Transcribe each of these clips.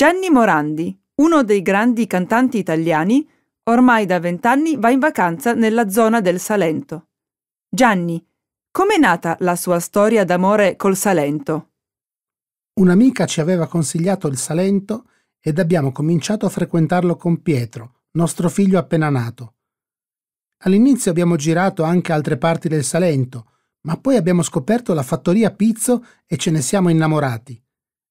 Gianni Morandi, uno dei grandi cantanti italiani, ormai da vent'anni va in vacanza nella zona del Salento. Gianni, com'è nata la sua storia d'amore col Salento? Un'amica ci aveva consigliato il Salento ed abbiamo cominciato a frequentarlo con Pietro, nostro figlio appena nato. All'inizio abbiamo girato anche altre parti del Salento, ma poi abbiamo scoperto la fattoria Pizzo e ce ne siamo innamorati.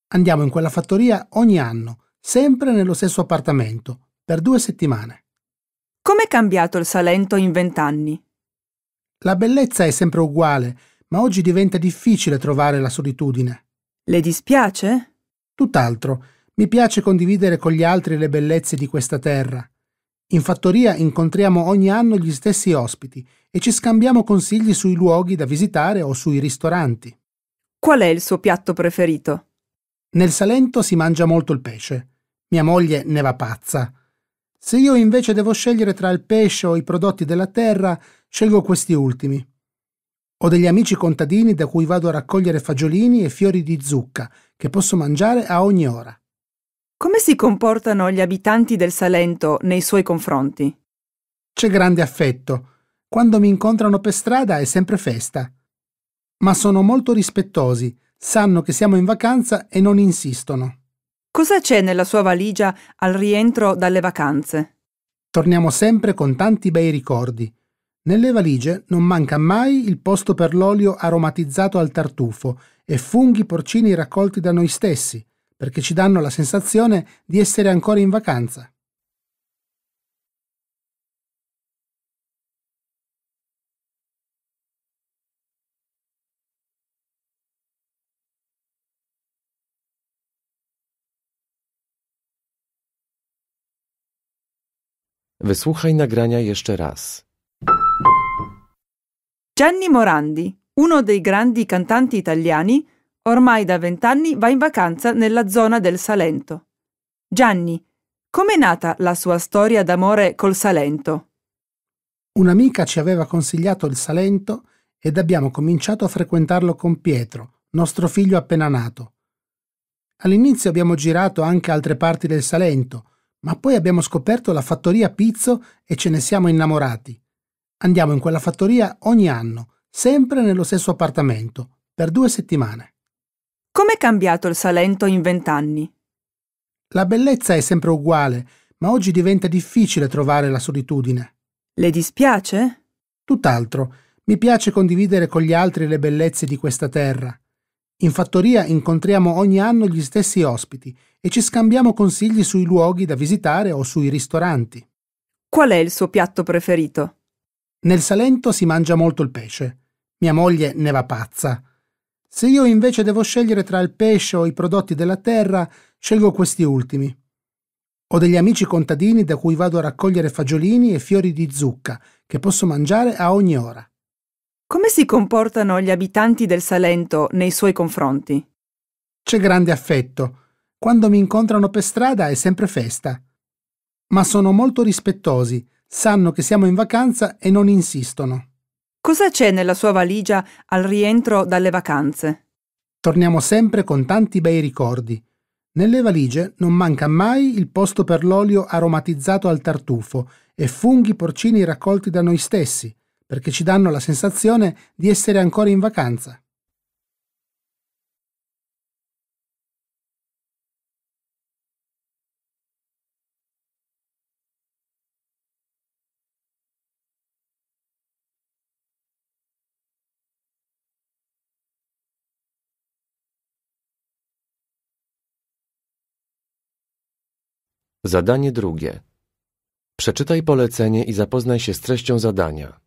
Andiamo in quella fattoria ogni anno, sempre nello stesso appartamento, per due settimane. Com'è cambiato il Salento in vent'anni? La bellezza è sempre uguale, ma oggi diventa difficile trovare la solitudine. Le dispiace? Tutt'altro. Mi piace condividere con gli altri le bellezze di questa terra. In fattoria incontriamo ogni anno gli stessi ospiti e ci scambiamo consigli sui luoghi da visitare o sui ristoranti. Qual è il suo piatto preferito? Nel Salento si mangia molto il pesce. Mia moglie ne va pazza. Se io invece devo scegliere tra il pesce o i prodotti della terra, scelgo questi ultimi. Ho degli amici contadini da cui vado a raccogliere fagiolini e fiori di zucca, che posso mangiare a ogni ora. Come si comportano gli abitanti del Salento nei suoi confronti? C'è grande affetto. Quando mi incontrano per strada è sempre festa. Ma sono molto rispettosi sanno che siamo in vacanza e non insistono. Cosa c'è nella sua valigia al rientro dalle vacanze? Torniamo sempre con tanti bei ricordi. Nelle valigie non manca mai il posto per l'olio aromatizzato al tartufo e funghi porcini raccolti da noi stessi, perché ci danno la sensazione di essere ancora in vacanza. Wysłuchaj nagrania jeszcze raz. Gianni Morandi, uno dei grandi cantanti italiani, ormai da vent'anni va in vacanza nella zona del Salento. Gianni, com'è nata la sua storia d'amore col Salento? Un'amica ci aveva consigliato il Salento ed abbiamo cominciato a frequentarlo con Pietro, nostro figlio appena nato. All'inizio abbiamo girato anche altre parti del Salento, ma poi abbiamo scoperto la fattoria Pizzo e ce ne siamo innamorati. Andiamo in quella fattoria ogni anno, sempre nello stesso appartamento, per due settimane. Com'è cambiato il Salento in vent'anni? La bellezza è sempre uguale, ma oggi diventa difficile trovare la solitudine. Le dispiace? Tutt'altro. Mi piace condividere con gli altri le bellezze di questa terra. In fattoria incontriamo ogni anno gli stessi ospiti e ci scambiamo consigli sui luoghi da visitare o sui ristoranti. Qual è il suo piatto preferito? Nel Salento si mangia molto il pesce. Mia moglie ne va pazza. Se io invece devo scegliere tra il pesce o i prodotti della terra, scelgo questi ultimi. Ho degli amici contadini da cui vado a raccogliere fagiolini e fiori di zucca, che posso mangiare a ogni ora. Come si comportano gli abitanti del Salento nei suoi confronti? C'è grande affetto. Quando mi incontrano per strada è sempre festa. Ma sono molto rispettosi, sanno che siamo in vacanza e non insistono. Cosa c'è nella sua valigia al rientro dalle vacanze? Torniamo sempre con tanti bei ricordi. Nelle valigie non manca mai il posto per l'olio aromatizzato al tartufo e funghi porcini raccolti da noi stessi, perché ci danno la sensazione di essere ancora in vacanza. Zadanie drugie. Przeczytaj polecenie i zapoznaj się z treścią zadania.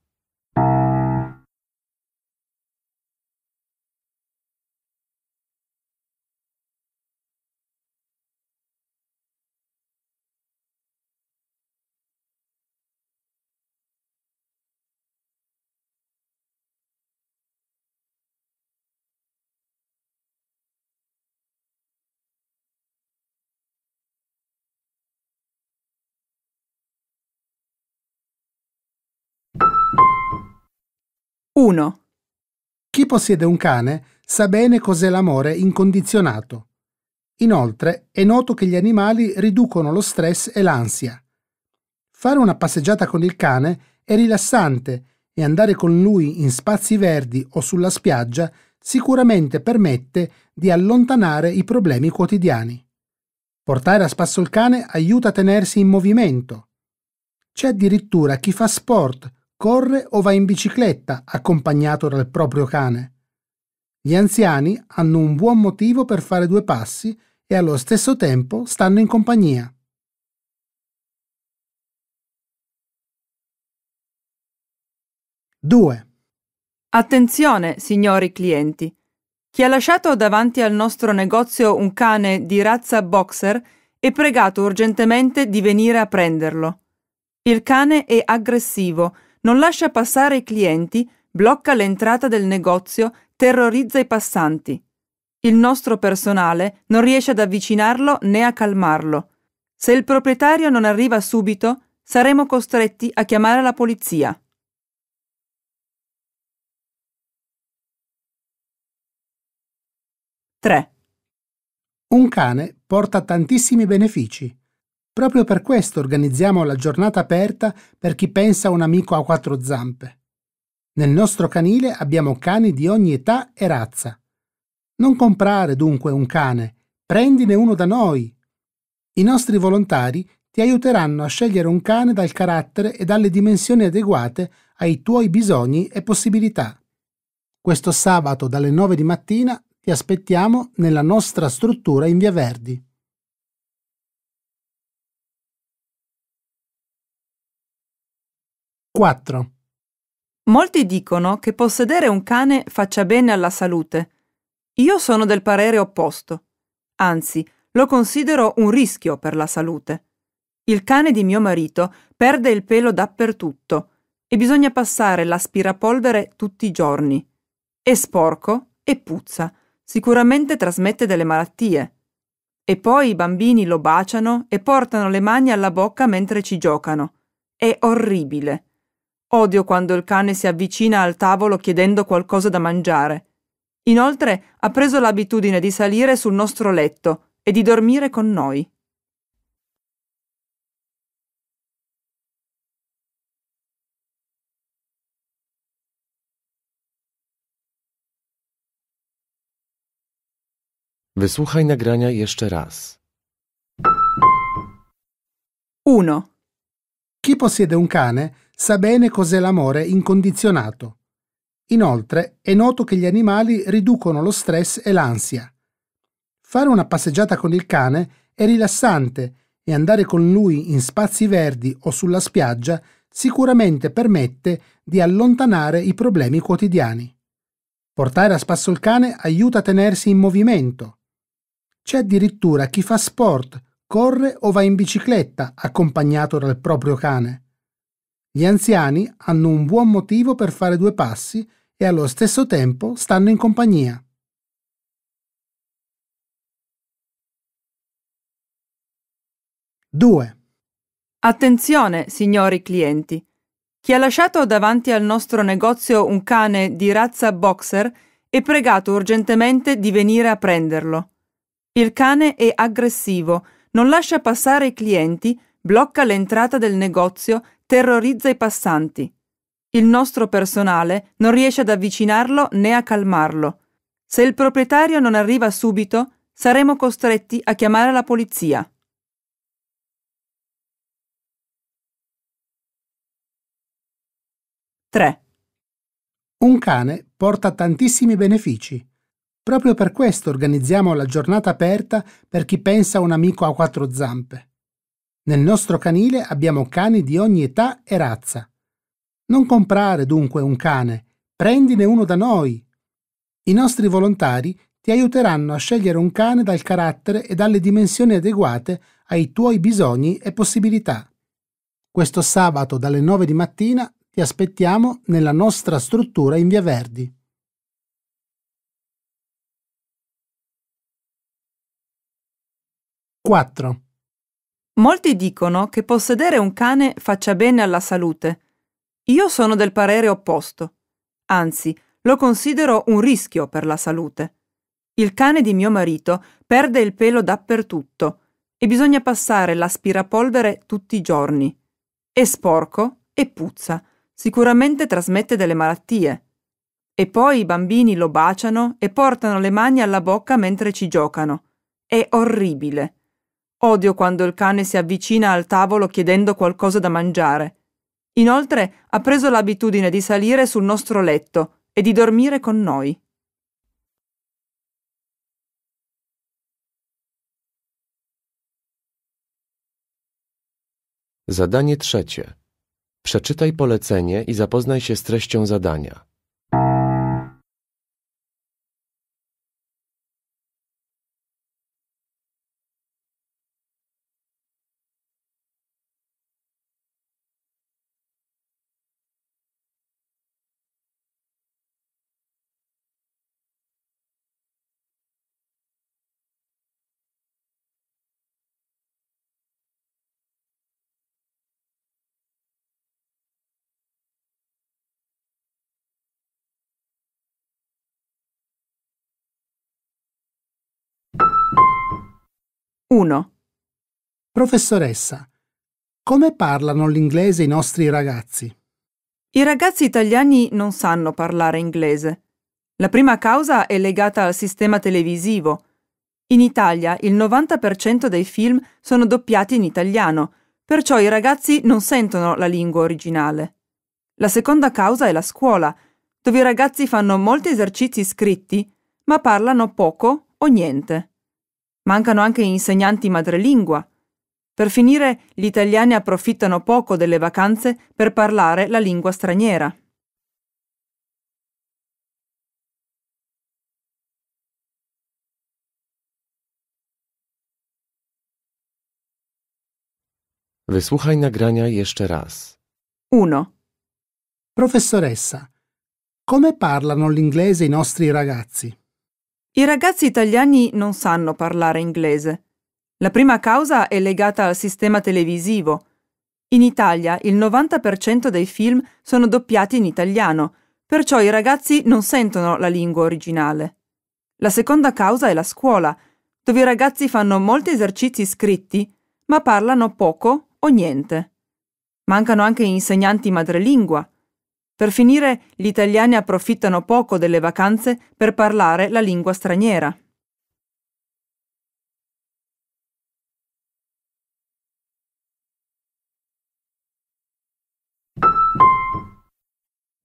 1. Chi possiede un cane sa bene cos'è l'amore incondizionato. Inoltre è noto che gli animali riducono lo stress e l'ansia. Fare una passeggiata con il cane è rilassante e andare con lui in spazi verdi o sulla spiaggia sicuramente permette di allontanare i problemi quotidiani. Portare a spasso il cane aiuta a tenersi in movimento. C'è addirittura chi fa sport corre o va in bicicletta accompagnato dal proprio cane. Gli anziani hanno un buon motivo per fare due passi e allo stesso tempo stanno in compagnia. Due. Attenzione, signori clienti. Chi ha lasciato davanti al nostro negozio un cane di razza boxer è pregato urgentemente di venire a prenderlo. Il cane è aggressivo non lascia passare i clienti, blocca l'entrata del negozio, terrorizza i passanti. Il nostro personale non riesce ad avvicinarlo né a calmarlo. Se il proprietario non arriva subito, saremo costretti a chiamare la polizia. Tre. Un cane porta tantissimi benefici. Proprio per questo organizziamo la giornata aperta per chi pensa a un amico a quattro zampe. Nel nostro canile abbiamo cani di ogni età e razza. Non comprare dunque un cane, prendine uno da noi. I nostri volontari ti aiuteranno a scegliere un cane dal carattere e dalle dimensioni adeguate ai tuoi bisogni e possibilità. Questo sabato dalle 9 di mattina ti aspettiamo nella nostra struttura in Via Verdi. 4. Molti dicono che possedere un cane faccia bene alla salute. Io sono del parere opposto. Anzi, lo considero un rischio per la salute. Il cane di mio marito perde il pelo dappertutto e bisogna passare l'aspirapolvere tutti i giorni. È sporco e puzza, sicuramente trasmette delle malattie. E poi i bambini lo baciano e portano le mani alla bocca mentre ci giocano. È orribile. Odio quando il cane si avvicina al tavolo chiedendo qualcosa da mangiare. Inoltre ha preso l'abitudine di salire sul nostro letto e di dormire con noi. Wysłuchaj nagrania jeszcze raz. 1. Chi possiede un cane sa bene cos'è l'amore incondizionato. Inoltre è noto che gli animali riducono lo stress e l'ansia. Fare una passeggiata con il cane è rilassante e andare con lui in spazi verdi o sulla spiaggia sicuramente permette di allontanare i problemi quotidiani. Portare a spasso il cane aiuta a tenersi in movimento. C'è addirittura chi fa sport, corre o va in bicicletta accompagnato dal proprio cane. Gli anziani hanno un buon motivo per fare due passi e allo stesso tempo stanno in compagnia. Due. Attenzione, signori clienti. Chi ha lasciato davanti al nostro negozio un cane di razza boxer è pregato urgentemente di venire a prenderlo. Il cane è aggressivo, non lascia passare i clienti, blocca l'entrata del negozio, terrorizza i passanti. Il nostro personale non riesce ad avvicinarlo né a calmarlo. Se il proprietario non arriva subito, saremo costretti a chiamare la polizia. Tre. Un cane porta tantissimi benefici. Proprio per questo organizziamo la giornata aperta per chi pensa a un amico a quattro zampe. Nel nostro canile abbiamo cani di ogni età e razza. Non comprare dunque un cane, prendine uno da noi. I nostri volontari ti aiuteranno a scegliere un cane dal carattere e dalle dimensioni adeguate ai tuoi bisogni e possibilità. Questo sabato dalle 9 di mattina ti aspettiamo nella nostra struttura in Via Verdi. Quattro. Molti dicono che possedere un cane faccia bene alla salute. Io sono del parere opposto. Anzi, lo considero un rischio per la salute. Il cane di mio marito perde il pelo dappertutto e bisogna passare l'aspirapolvere tutti i giorni. È sporco e puzza, sicuramente trasmette delle malattie. E poi i bambini lo baciano e portano le mani alla bocca mentre ci giocano. È orribile. Odio quando il cane si avvicina al tavolo chiedendo qualcosa da mangiare. Inoltre ha preso l'abitudine di salire sul nostro letto e di dormire con noi. Zadanie trzecie. Przeczytaj polecenie i zapoznaj się z treścią zadania. 1. Professoressa, come parlano l'inglese i nostri ragazzi? I ragazzi italiani non sanno parlare inglese. La prima causa è legata al sistema televisivo. In Italia il 90% dei film sono doppiati in italiano, perciò i ragazzi non sentono la lingua originale. La seconda causa è la scuola, dove i ragazzi fanno molti esercizi scritti, ma parlano poco o niente mancano anche insegnanti madrelingua. Per finire, gli italiani approfittano poco delle vacanze per parlare la lingua straniera. Wysłuchaj nagrania jeszcze raz. 1. Professoressa, come parlano l'inglese i nostri ragazzi? I ragazzi italiani non sanno parlare inglese. La prima causa è legata al sistema televisivo. In Italia il 90% dei film sono doppiati in italiano, perciò i ragazzi non sentono la lingua originale. La seconda causa è la scuola, dove i ragazzi fanno molti esercizi scritti, ma parlano poco o niente. Mancano anche insegnanti madrelingua. Per finire, gli italiani approfittano poco delle vacanze per parlare la lingua straniera.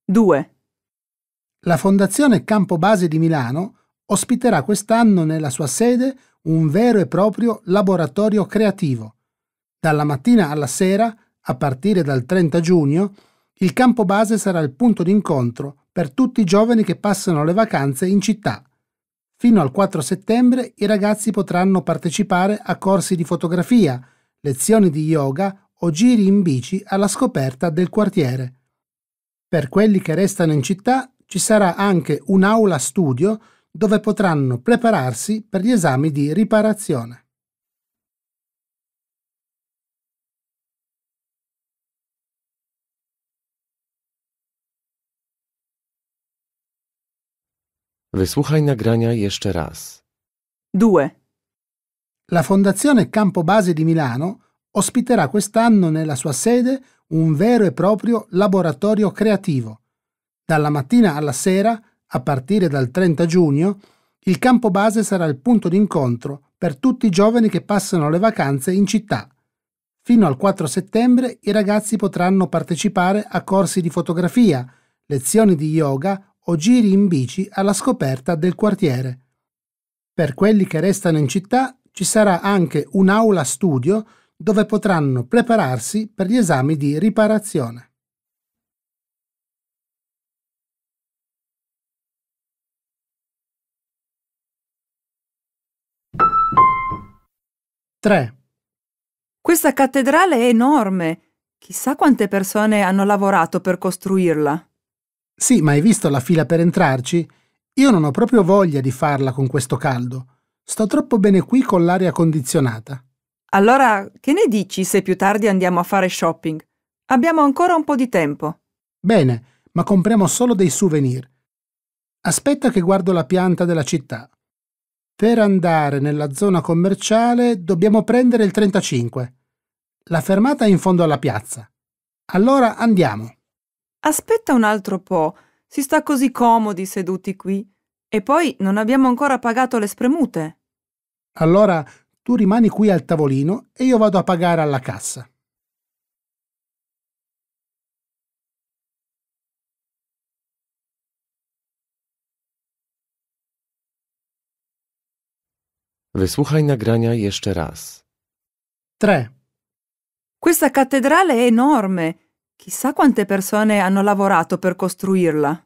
Due. La Fondazione Campo Base di Milano ospiterà quest'anno nella sua sede un vero e proprio laboratorio creativo. Dalla mattina alla sera, a partire dal 30 giugno, il campo base sarà il punto d'incontro per tutti i giovani che passano le vacanze in città. Fino al 4 settembre i ragazzi potranno partecipare a corsi di fotografia, lezioni di yoga o giri in bici alla scoperta del quartiere. Per quelli che restano in città ci sarà anche un'aula studio dove potranno prepararsi per gli esami di riparazione. Wysłuchaj nagrania jeszcze raz. 2. La Fondazione Campo Base di Milano ospiterà quest'anno nella sua sede un vero e proprio laboratorio creativo. Dalla mattina alla sera, a partire dal 30 giugno, il campo base sarà il punto d'incontro per tutti i giovani che passano le vacanze in città. Fino al 4 settembre i ragazzi potranno partecipare a corsi di fotografia, lezioni di yoga o giri in bici alla scoperta del quartiere. Per quelli che restano in città ci sarà anche un'aula studio dove potranno prepararsi per gli esami di riparazione. Tre. Questa cattedrale è enorme. Chissà quante persone hanno lavorato per costruirla. Sì, ma hai visto la fila per entrarci? Io non ho proprio voglia di farla con questo caldo. Sto troppo bene qui con l'aria condizionata. Allora, che ne dici se più tardi andiamo a fare shopping? Abbiamo ancora un po' di tempo. Bene, ma compriamo solo dei souvenir. Aspetta che guardo la pianta della città. Per andare nella zona commerciale dobbiamo prendere il 35. La fermata è in fondo alla piazza. Allora andiamo. Aspetta un altro po', si sta così comodi seduti qui. E poi non abbiamo ancora pagato le spremute. Allora tu rimani qui al tavolino e io vado a pagare alla cassa. Wysłuchaj nagrania jeszcze raz. 3. Questa cattedrale è enorme. Chissà quante persone hanno lavorato per costruirla.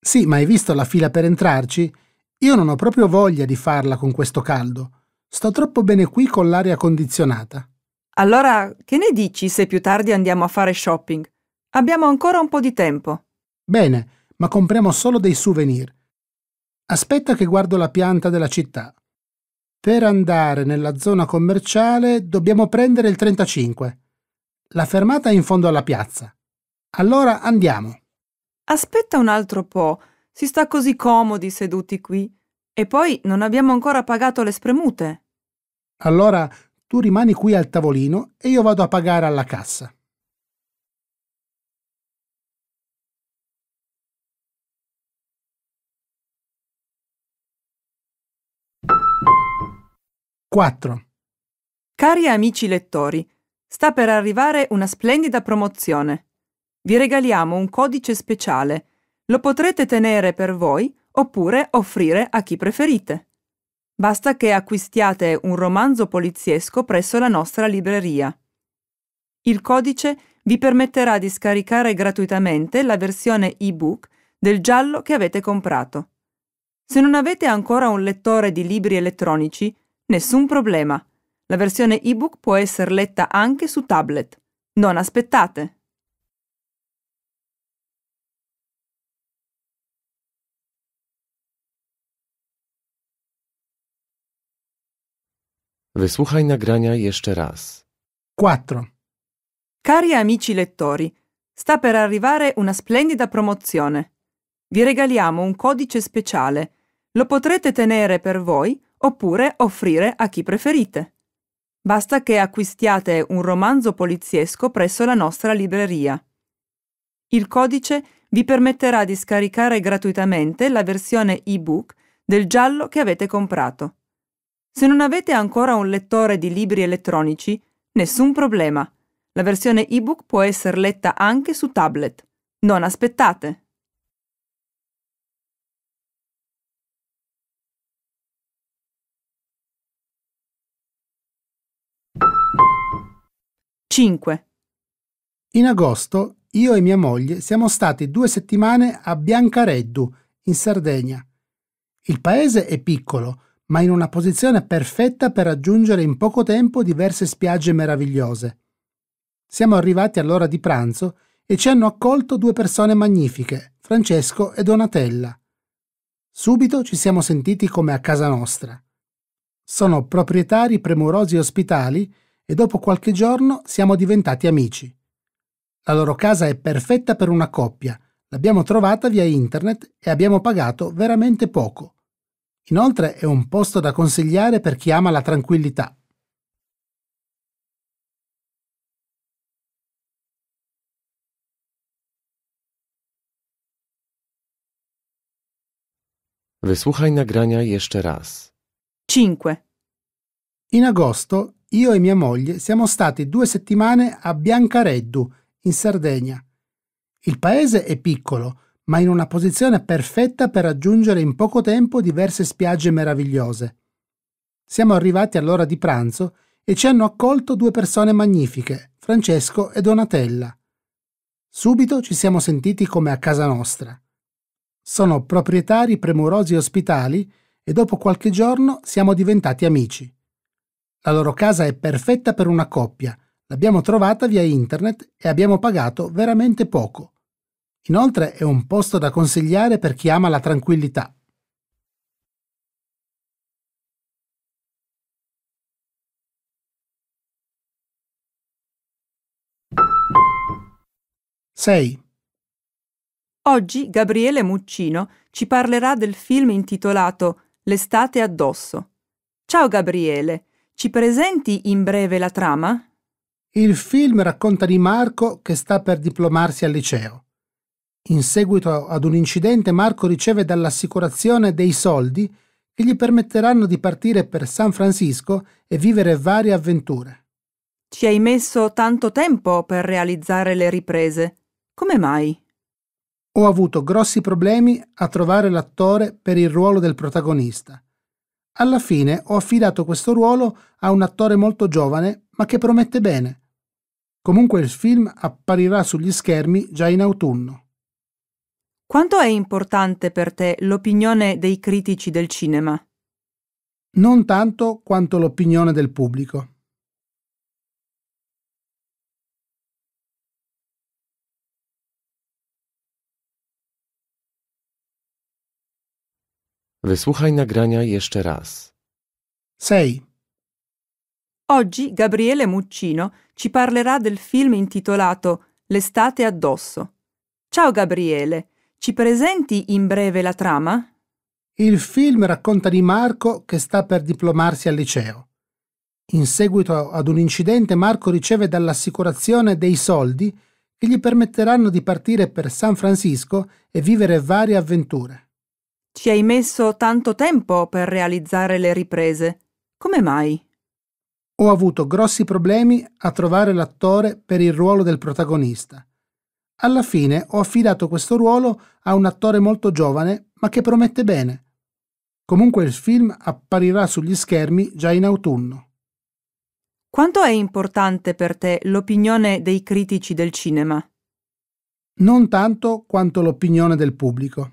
Sì, ma hai visto la fila per entrarci? Io non ho proprio voglia di farla con questo caldo. Sto troppo bene qui con l'aria condizionata. Allora, che ne dici se più tardi andiamo a fare shopping? Abbiamo ancora un po' di tempo. Bene, ma compriamo solo dei souvenir. Aspetta che guardo la pianta della città. Per andare nella zona commerciale dobbiamo prendere il 35. La fermata è in fondo alla piazza. Allora andiamo. Aspetta un altro po'. Si sta così comodi seduti qui. E poi non abbiamo ancora pagato le spremute. Allora tu rimani qui al tavolino e io vado a pagare alla cassa. Quattro. Cari amici lettori, Sta per arrivare una splendida promozione. Vi regaliamo un codice speciale. Lo potrete tenere per voi oppure offrire a chi preferite. Basta che acquistiate un romanzo poliziesco presso la nostra libreria. Il codice vi permetterà di scaricare gratuitamente la versione ebook del giallo che avete comprato. Se non avete ancora un lettore di libri elettronici, nessun problema. La versione ebook può essere letta anche su tablet. Non aspettate! Wysłuchaj nagrania jeszcze raz. 4. Cari amici lettori, sta per arrivare una splendida promozione. Vi regaliamo un codice speciale. Lo potrete tenere per voi oppure offrire a chi preferite. Basta che acquistiate un romanzo poliziesco presso la nostra libreria. Il codice vi permetterà di scaricare gratuitamente la versione ebook del giallo che avete comprato. Se non avete ancora un lettore di libri elettronici, nessun problema. La versione ebook può essere letta anche su tablet. Non aspettate! 5. In agosto io e mia moglie siamo stati due settimane a Biancareddu, in Sardegna. Il paese è piccolo, ma in una posizione perfetta per raggiungere in poco tempo diverse spiagge meravigliose. Siamo arrivati all'ora di pranzo e ci hanno accolto due persone magnifiche, Francesco e Donatella. Subito ci siamo sentiti come a casa nostra. Sono proprietari premurosi ospitali e dopo qualche giorno siamo diventati amici. La loro casa è perfetta per una coppia, l'abbiamo trovata via internet e abbiamo pagato veramente poco. Inoltre è un posto da consigliare per chi ama la tranquillità. Wysłuchaj nagrania jeszcze raz. 5. In agosto io e mia moglie siamo stati due settimane a Biancareddu, in Sardegna. Il paese è piccolo, ma in una posizione perfetta per raggiungere in poco tempo diverse spiagge meravigliose. Siamo arrivati all'ora di pranzo e ci hanno accolto due persone magnifiche, Francesco e Donatella. Subito ci siamo sentiti come a casa nostra. Sono proprietari premurosi ospitali e dopo qualche giorno siamo diventati amici. La loro casa è perfetta per una coppia. L'abbiamo trovata via internet e abbiamo pagato veramente poco. Inoltre è un posto da consigliare per chi ama la tranquillità. Sei. Oggi Gabriele Muccino ci parlerà del film intitolato L'estate addosso. Ciao Gabriele, ci presenti in breve la trama? Il film racconta di Marco che sta per diplomarsi al liceo. In seguito ad un incidente Marco riceve dall'assicurazione dei soldi che gli permetteranno di partire per San Francisco e vivere varie avventure. Ci hai messo tanto tempo per realizzare le riprese. Come mai? Ho avuto grossi problemi a trovare l'attore per il ruolo del protagonista alla fine ho affidato questo ruolo a un attore molto giovane, ma che promette bene. Comunque il film apparirà sugli schermi già in autunno. Quanto è importante per te l'opinione dei critici del cinema? Non tanto quanto l'opinione del pubblico. Wysłuchaj nagrania jeszcze raz. 6. Oggi Gabriele Muccino ci parlerà del film intitolato L'estate addosso. Ciao Gabriele, ci presenti in breve la trama? Il film racconta di Marco che sta per diplomarsi al liceo. In seguito ad un incidente Marco riceve dall'assicurazione dei soldi che gli permetteranno di partire per San Francisco e vivere varie avventure. Ci hai messo tanto tempo per realizzare le riprese. Come mai? Ho avuto grossi problemi a trovare l'attore per il ruolo del protagonista. Alla fine ho affidato questo ruolo a un attore molto giovane, ma che promette bene. Comunque il film apparirà sugli schermi già in autunno. Quanto è importante per te l'opinione dei critici del cinema? Non tanto quanto l'opinione del pubblico.